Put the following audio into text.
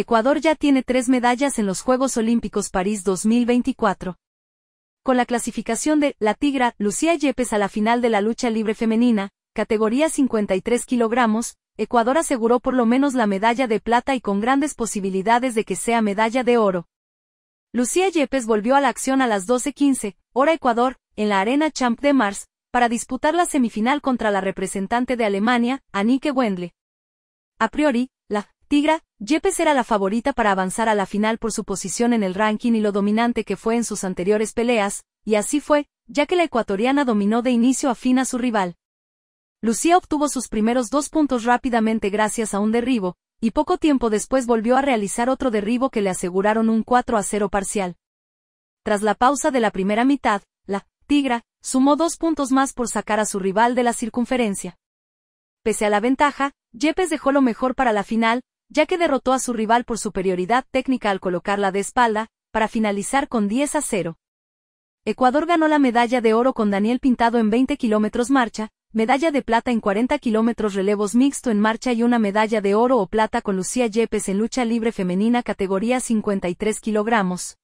Ecuador ya tiene tres medallas en los Juegos Olímpicos París 2024. Con la clasificación de La Tigra, Lucía Yepes a la final de la lucha libre femenina, categoría 53 kilogramos, Ecuador aseguró por lo menos la medalla de plata y con grandes posibilidades de que sea medalla de oro. Lucía Yepes volvió a la acción a las 12.15, hora Ecuador, en la Arena Champ de Mars, para disputar la semifinal contra la representante de Alemania, Anike Wendle. A priori, Tigra, Yepes era la favorita para avanzar a la final por su posición en el ranking y lo dominante que fue en sus anteriores peleas, y así fue, ya que la ecuatoriana dominó de inicio a fin a su rival. Lucía obtuvo sus primeros dos puntos rápidamente gracias a un derribo, y poco tiempo después volvió a realizar otro derribo que le aseguraron un 4 a 0 parcial. Tras la pausa de la primera mitad, la Tigra sumó dos puntos más por sacar a su rival de la circunferencia. Pese a la ventaja, Yepes dejó lo mejor para la final, ya que derrotó a su rival por superioridad técnica al colocarla de espalda, para finalizar con 10 a 0. Ecuador ganó la medalla de oro con Daniel Pintado en 20 kilómetros marcha, medalla de plata en 40 kilómetros relevos mixto en marcha y una medalla de oro o plata con Lucía Yepes en lucha libre femenina categoría 53 kilogramos.